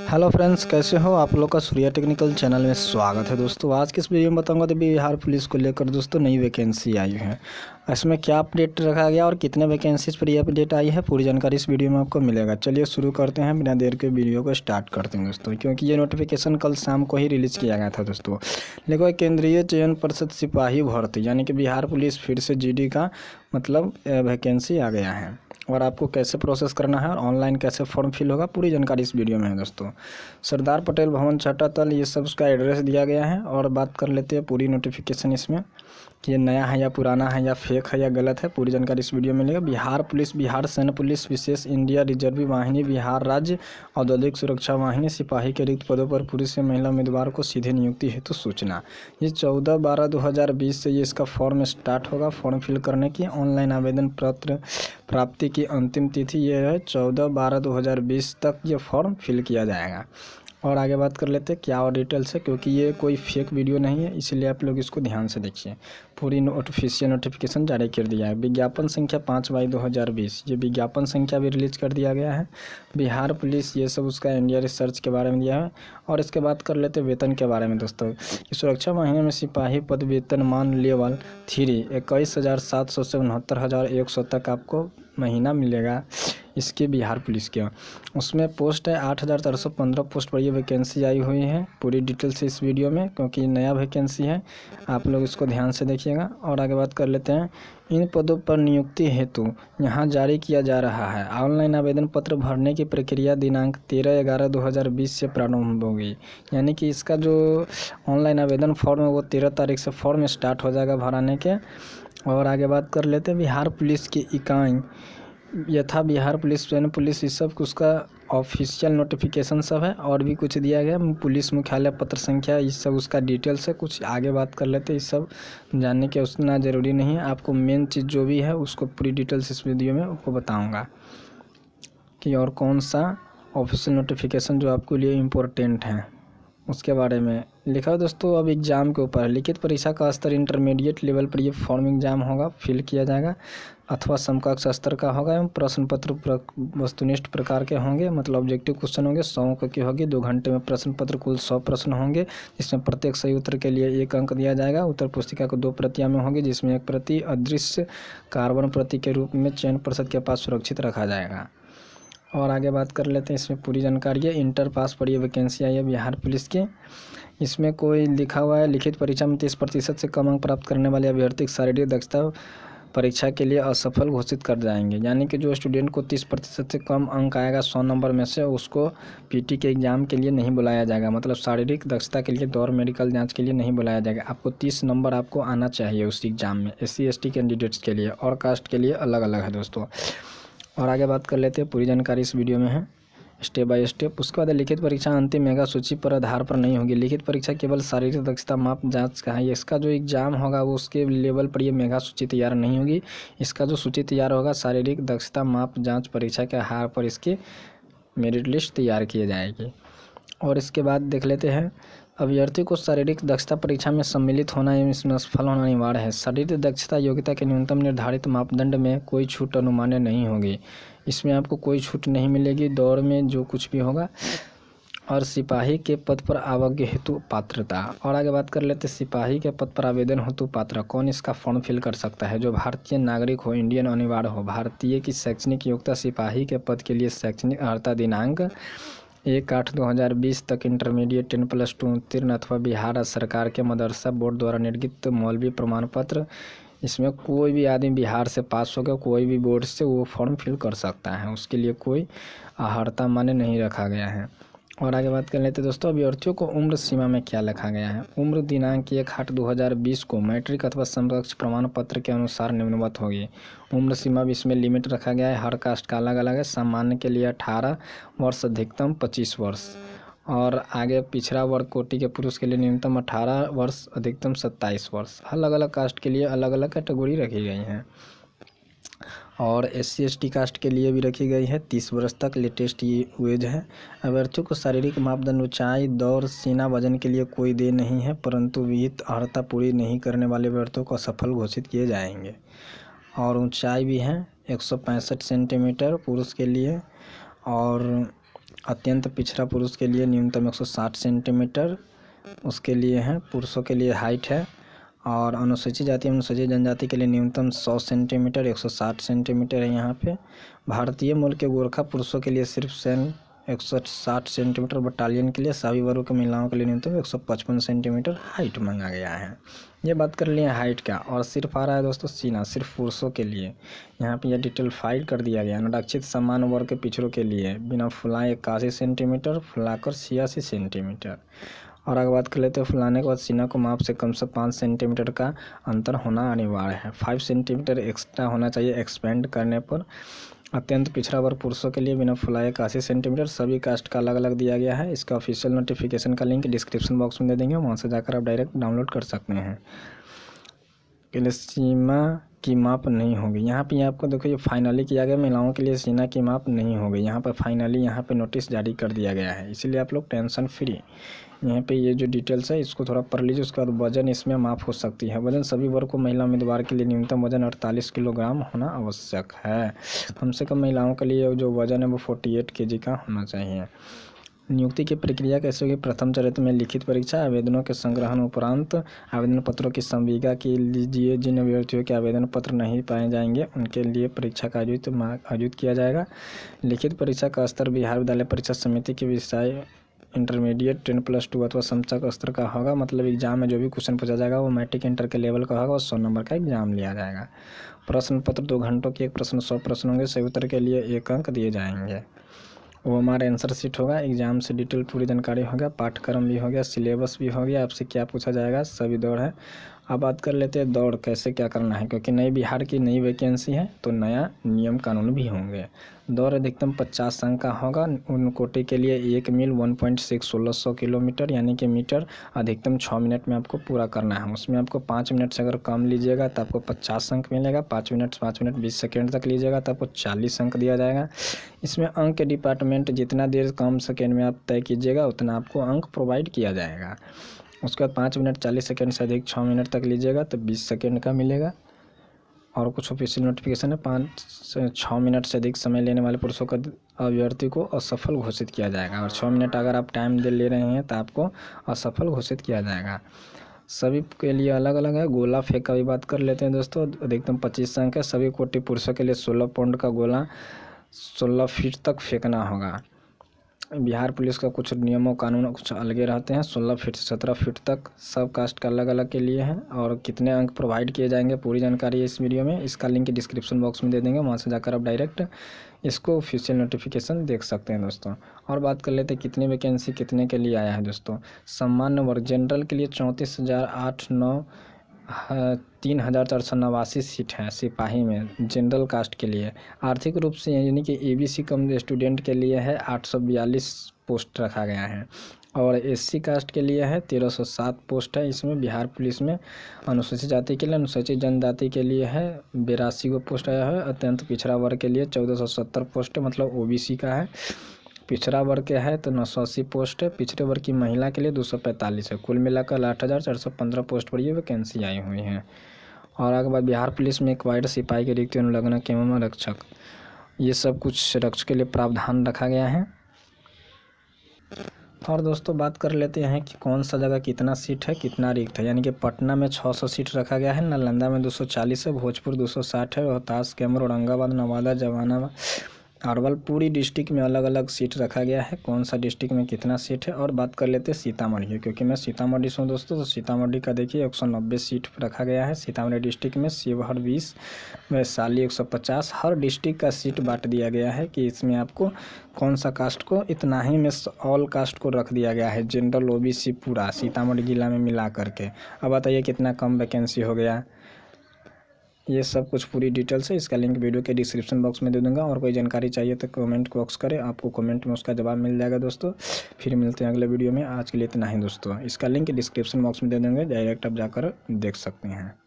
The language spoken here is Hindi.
हेलो फ्रेंड्स कैसे हो आप लोग का सूर्या टेक्निकल चैनल में स्वागत है दोस्तों आज किस इस वीडियो में बताऊंगा तो बिहार पुलिस को लेकर दोस्तों नई वैकेंसी आई है इसमें क्या अपडेट रखा गया और कितने वैकेंसीज पर ये अपडेट आई है पूरी जानकारी इस वीडियो में आपको मिलेगा चलिए शुरू करते हैं बिना देर के वीडियो को स्टार्ट करते हैं दोस्तों क्योंकि ये नोटिफिकेशन कल शाम को ही रिलीज़ किया गया था दोस्तों लेकिन केंद्रीय चयन परिषद सिपाही भर्ती यानी कि बिहार पुलिस फिर से जी का मतलब वैकेंसी आ गया है और आपको कैसे प्रोसेस करना है और ऑनलाइन कैसे फॉर्म फिल होगा पूरी जानकारी इस वीडियो में है दोस्तों सरदार पटेल भवन छठा तल ये सब उसका एड्रेस दिया गया है और बात कर लेते हैं पूरी नोटिफिकेशन इसमें कि ये नया है या पुराना है या फेक है या गलत है पूरी जानकारी इस वीडियो में मिलेगा बिहार पुलिस बिहार सैन्य पुलिस विशेष इंडिया रिजर्व वाहिनी बिहार राज्य औद्योगिक सुरक्षा वाहिनी सिपाही के रिक्त पदों पर पुरुष या महिला उम्मीदवार को सीधे नियुक्ति हेतु सूचना ये चौदह बारह दो हज़ार बीस से ये इसका फॉर्म स्टार्ट होगा फॉर्म फिल करने की ऑनलाइन आवेदन पत्र प्राप्ति की अंतिम तिथि यह है चौदह बारह दो हज़ार बीस तक ये फॉर्म फिल किया जाएगा और आगे बात कर लेते हैं क्या और डिटेल से क्योंकि ये कोई फेक वीडियो नहीं है इसलिए आप लोग इसको ध्यान से देखिए पूरी नोटिफिशियल नोटिफिकेशन जारी कर दिया है विज्ञापन संख्या पाँच बाई दो हज़ार बीस ये विज्ञापन संख्या भी रिलीज कर दिया गया है बिहार पुलिस ये सब उसका इंडिया रिसर्च के बारे में दिया है और इसके बाद कर लेते वेतन के बारे में दोस्तों सुरक्षा महीने में सिपाही पद वेतन मान लेवल थ्री इक्कीस हज़ार सात सौ से उनहत्तर हज़ार एक सौ तक आपको महीना मिलेगा इसके बिहार पुलिस के उसमें पोस्ट है आठ हज़ार चार सौ पंद्रह पोस्ट पर ये वैकेंसी आई हुई है पूरी डिटेल्स इस वीडियो में क्योंकि नया वैकेंसी है आप लोग इसको ध्यान से देखिएगा और आगे बात कर लेते हैं इन पदों पर नियुक्ति हेतु यहाँ जारी किया जा रहा है ऑनलाइन आवेदन पत्र भरने की प्रक्रिया दिनांक तेरह ग्यारह दो हज़ार बीस से प्रारंभ होगी यानी कि इसका जो ऑनलाइन आवेदन फॉर्म है वो तेरह तारीख से फॉर्म स्टार्ट हो जाएगा भराने के और आगे बात कर लेते हैं बिहार पुलिस की इकाई यथा बिहार पुलिस ट्रेन पुलिस इस सब कुछ का ऑफिशियल नोटिफिकेशन सब है और भी कुछ दिया गया पुलिस मुख्यालय पत्र संख्या इस सब उसका डिटेल्स है कुछ आगे बात कर लेते हैं ये सब जानने के उतना ज़रूरी नहीं है आपको मेन चीज़ जो भी है उसको पूरी डिटेल्स इस वीडियो में आपको बताऊँगा कि और कौन सा ऑफिशियल नोटिफिकेशन जो आपके लिए इम्पोर्टेंट है उसके बारे में लिखा है दोस्तों अब एग्ज़ाम के ऊपर लिखित परीक्षा का स्तर इंटरमीडिएट लेवल पर यह फॉर्म एग्ज़ाम होगा फिल किया जाएगा अथवा समकक्ष स्तर का होगा एवं प्रश्न पत्र वस्तुनिष्ठ प्रकार के होंगे मतलब ऑब्जेक्टिव क्वेश्चन होंगे सौ अंक की होगी दो घंटे में प्रश्न पत्र कुल सौ प्रश्न होंगे जिसमें प्रत्येक सही उत्तर के लिए एक अंक दिया जाएगा उत्तर पुस्तिका को दो प्रतियाँ में होंगी जिसमें एक प्रति अदृश्य कार्बन प्रति के रूप में चयन परिषद के पास सुरक्षित रखा जाएगा और आगे बात कर लेते हैं इसमें पूरी जानकारी है इंटर पास पर ये वैकेंसी आई है बिहार पुलिस की इसमें कोई लिखा हुआ है लिखित परीक्षा में तीस प्रतिशत से कम अंक प्राप्त करने वाले अभ्यर्थी शारीरिक दक्षता परीक्षा के लिए असफल घोषित कर जाएंगे यानी कि जो स्टूडेंट को तीस प्रतिशत से कम अंक आएगा सौ नंबर में से उसको पीटी के एग्ज़ाम के लिए नहीं बुलाया जाएगा मतलब शारीरिक दक्षता के लिए दौर मेडिकल जांच के लिए नहीं बुलाया जाएगा आपको तीस नंबर आपको आना चाहिए उस एग्ज़ाम में एस सी कैंडिडेट्स के लिए और कास्ट के लिए अलग अलग है दोस्तों और आगे बात कर लेते हैं पूरी जानकारी इस वीडियो में है स्टेप बाय स्टेप उसके बाद लिखित परीक्षा अंतिम मेगा सूची पर आधार पर नहीं होगी लिखित परीक्षा केवल शारीरिक दक्षता माप जांच का है इसका जो एग्ज़ाम होगा वो उसके लेवल पर ये मेगा सूची तैयार नहीं होगी इसका जो सूची तैयार होगा शारीरिक दक्षता माप जांच परीक्षा के आधार पर इसकी मेरिट लिस्ट तैयार की जाएगी और इसके बाद देख लेते हैं अभ्यर्थी को शारीरिक दक्षता परीक्षा में सम्मिलित होना एवं इसमें सफल होना अनिवार्य है शारीरिक दक्षता योग्यता के न्यूनतम निर्धारित मापदंड में कोई छूट अनुमान्य नहीं होगी इसमें आपको कोई छूट नहीं मिलेगी दौड़ में जो कुछ भी होगा और सिपाही के पद पर आवज्ञ हेतु पात्रता और आगे बात कर लेते सिपाही के पद पर आवेदन हेतु पात्र कौन इसका फॉर्म फिल कर सकता है जो भारतीय नागरिक हो इंडियन अनिवार्य हो भारतीय की शैक्षणिक योग्यता सिपाही के पद के लिए शैक्षणिक अर्हता दिनांक एक आठ दो हज़ार बीस तक इंटरमीडिएट टेन प्लस टू उत्तीर्ण अथवा बिहार सरकार के मदरसा बोर्ड द्वारा निर्गित मौलवी प्रमाण पत्र इसमें कोई भी आदमी बिहार से पास हो गया कोई भी बोर्ड से वो फॉर्म फिल कर सकता है उसके लिए कोई अहर्ता मान्य नहीं रखा गया है और आगे बात कर लेते दोस्तों अभ्यर्थियों को उम्र सीमा में क्या लिखा गया है उम्र दिनांक एक आठ दो हज़ार बीस को मैट्रिक अथवा समकक्ष प्रमाण पत्र के अनुसार निम्नवत होगी उम्र सीमा भी इसमें लिमिट रखा गया है हर कास्ट का अलग अलग है सामान्य के लिए अठारह वर्ष अधिकतम पच्चीस वर्ष और आगे पिछड़ा वर्ग कोटि के पुरुष के लिए न्यूनतम अठारह वर्ष अधिकतम सत्ताईस वर्ष अलग अलग कास्ट के लिए अलग अलग कैटेगरी रखी गई हैं और S C S T caste के लिए भी रखी गई है तीस वर्ष तक लेटेस्ट ये वेज है अभ्यर्थियों को शारीरिक मापदंड ऊंचाई दौड़ सीना वजन के लिए कोई दे नहीं है परंतु विहित अर्हता पूरी नहीं करने वाले अभ्यर्थियों को असफल घोषित किए जाएंगे और ऊंचाई भी है एक सेंटीमीटर पुरुष के लिए और अत्यंत पिछड़ा पुरुष के लिए न्यूनतम एक सेंटीमीटर उसके लिए है पुरुषों के लिए हाइट है और अनुसूचित जाति अनुसूचित जनजाति के लिए न्यूनतम 100 सेंटीमीटर 160 सेंटीमीटर है यहाँ पे भारतीय मूल के गोरखा पुरुषों के लिए सिर्फ सैन एक सौ साठ सेंटीमीटर बटालियन के लिए सभी वर्ग के महिलाओं के लिए न्यूनतम एक सौ पचपन सेंटीमीटर हाइट मांगा गया है ये बात कर लिए हाइट का और सिर्फ आ रहा है दोस्तों सीना सिर्फ पुरुषों के लिए यहाँ पे यह डिटेल फाइल कर दिया गया अनुरक्षित समान वर्ग के पिछड़ों के लिए बिना फुलाए इक्यासी सेंटीमीटर फुलाकर छियासी सेंटीमीटर और अगर बात कर लेते हो फुलाने के बाद सीना को माप से कम से पाँच सेंटीमीटर का अंतर होना अनिवार्य है फाइव सेंटीमीटर एक्स्ट्रा होना चाहिए एक्सपेंड करने पर अत्यंत पिछड़ा वर्ग पुरुषों के लिए बिना फुलाए का अस्सी सेंटीमीटर सभी कास्ट का अलग अलग दिया गया है इसका ऑफिशियल नोटिफिकेशन का लिंक डिस्क्रिप्शन बॉक्स में दे देंगे वहाँ से जाकर आप डायरेक्ट डाउनलोड कर सकते हैं सीमा की माप नहीं होगी यहाँ पे आपको देखो ये फाइनली किया गया महिलाओं के लिए सीना की माप नहीं होगी यहाँ पर फाइनली यहाँ पे नोटिस जारी कर दिया गया है इसीलिए आप लोग टेंशन फ्री यहाँ पे ये जो डिटेल्स है इसको थोड़ा पढ़ लीजिए उसके बाद वजन इसमें माफ हो सकती है वजन सभी वर्ग को महिला उम्मीदवार के लिए न्यूनतम वजन अड़तालीस किलोग्राम होना आवश्यक है कम से कम महिलाओं के लिए जो वजन है वो फोर्टी एट के जी का होना चाहिए नियुक्ति की प्रक्रिया कैसे होगी प्रथम चरित्र में लिखित परीक्षा आवेदनों के संग्रहण उपरांत आवेदन पत्रों की संविगा की लिए जिन अभ्यर्थियों के आवेदन पत्र नहीं पाए जाएंगे उनके लिए परीक्षा का आयोजित आयोजित किया जाएगा लिखित परीक्षा का स्तर बिहार विद्यालय परीक्षा समिति के विषय इंटरमीडिएट टेन प्लस टू अथवा समचक स्तर का होगा मतलब एग्जाम में जो भी क्वेश्चन पूछा जाएगा वो मैट्रिक इंटर के लेवल का होगा और सौ नंबर का एग्जाम लिया जाएगा प्रश्न पत्र दो घंटों के एक प्रश्न सौ प्रश्न होंगे सही उत्तर के लिए एक अंक दिए जाएंगे वो हमारा आंसर सीट होगा एग्जाम से डिटेल पूरी जानकारी होगा पाठ्यक्रम भी हो गया सिलेबस भी हो गया आपसे क्या पूछा जाएगा सभी दौड़ है अब बात कर लेते हैं दौड़ कैसे क्या करना है क्योंकि नई बिहार की नई वैकेंसी है तो नया नियम कानून भी होंगे दौड़ अधिकतम पचास अंक का होगा उन कोटे के लिए एक मील वन पॉइंट सिक्स सोलह सौ किलोमीटर यानी कि मीटर अधिकतम छः मिनट में आपको पूरा करना है उसमें आपको पाँच मिनट से अगर कम लीजिएगा तो आपको पचास अंक मिलेगा पाँच मिनट पाँच मिनट बीस सेकेंड तक लीजिएगा तो आपको चालीस अंक दिया जाएगा इसमें अंक के डिपार्टमेंट जितना देर कम सेकेंड में आप तय कीजिएगा उतना आपको अंक प्रोवाइड किया जाएगा उसके बाद पाँच मिनट चालीस सेकेंड से अधिक छः मिनट तक लीजिएगा तो बीस सेकेंड का मिलेगा और कुछ ऑफिशियल नोटिफिकेशन है पाँच से छः मिनट से अधिक समय लेने वाले पुरुषों का अभ्यर्थी को असफल घोषित किया जाएगा और छः मिनट अगर आप टाइम दे ले रहे हैं तो आपको असफल घोषित किया जाएगा सभी के लिए अलग अलग है गोला फेंक का भी बात कर लेते हैं दोस्तों अधिकतम पच्चीस संख्या सभी कोटि पुरुषों के लिए सोलह पौंड का गोला सोलह फीट तक फेंकना होगा बिहार पुलिस का कुछ नियमों कानून कुछ अलगे रहते हैं सोलह फीट से सत्रह फीट तक सब कास्ट का अलग अलग के लिए है और कितने अंक प्रोवाइड किए जाएंगे पूरी जानकारी इस वीडियो में इसका लिंक डिस्क्रिप्शन बॉक्स में दे देंगे वहाँ से जाकर आप डायरेक्ट इसको ऑफिशियल नोटिफिकेशन देख सकते हैं दोस्तों और बात कर लेते हैं कितनी वैकेंसी कितने के लिए आया है दोस्तों सम्मान वर्ग जनरल के लिए चौंतीस हज़ार आठ नौ हाँ, तीन हज़ार चार सौ नवासी सीट हैं सिपाही में जनरल कास्ट के लिए आर्थिक रूप से यानी कि एबीसी कम स्टूडेंट के लिए है आठ सौ बयालीस पोस्ट रखा गया है और एससी कास्ट के लिए है तेरह सौ सात पोस्ट है इसमें बिहार पुलिस में अनुसूचित जाति के लिए अनुसूचित जनजाति के लिए है बेरासी गो पोस्ट आया है अत्यंत पिछड़ा वर्ग के लिए चौदह सौ सत्तर पोस्ट मतलब ओबीसी का है पिछड़ा वर्ग के है तो नौ सौ अस्सी पोस्ट है पिछड़े वर्ग की महिला के लिए दो सौ पैंतालीस है कुल मिलाकर आठ हज़ार चार सौ पंद्रह पोस्ट पर ये वैकेंसी आई हुई हैं और आगे बाद बिहार पुलिस में एक वाइड सिपाही के रिक्त अनुलग्न एवं रक्षक ये सब कुछ रक्षक के लिए प्रावधान रखा गया है तो और दोस्तों बात कर लेते हैं कि कौन सा जगह कितना सीट है कितना रिक्त है यानी कि पटना में 600 सीट रखा गया है नालंदा में 240 है भोजपुर 260 है रोहतास कैमर औरंगाबाद नवादा जवाना अरवल पूरी डिस्ट्रिक्ट में अलग अलग सीट रखा गया है कौन सा डिस्ट्रिक्ट में कितना सीट है और बात कर लेते हैं सीतामढ़ी क्योंकि मैं सीतामढ़ी से हूँ दोस्तों तो सीतामढ़ी का देखिए एक सौ नब्बे सीट रखा गया है सीतामढ़ी डिस्ट्रिक्ट में शिवहर बीस वैशाली एक सौ पचास हर डिस्ट्रिक्ट का सीट बांट दिया गया है कि इसमें आपको कौन सा कास्ट को इतना ही में ऑल कास्ट को रख दिया गया है जनरल ओ पूरा सीतामढ़ी जिला में मिला करके अब बताइए कितना कम वैकेंसी हो गया ये सब कुछ पूरी डिटेल्स है इसका लिंक वीडियो के डिस्क्रिप्शन बॉक्स में दे दूंगा और कोई जानकारी चाहिए तो कमेंट बॉक्स करें आपको कमेंट में उसका जवाब मिल जाएगा दोस्तों फिर मिलते हैं अगले वीडियो में आज के लिए इतना ही दोस्तों इसका लिंक डिस्क्रिप्शन बॉक्स में दे देंगे डायरेक्ट आप जाकर देख सकते हैं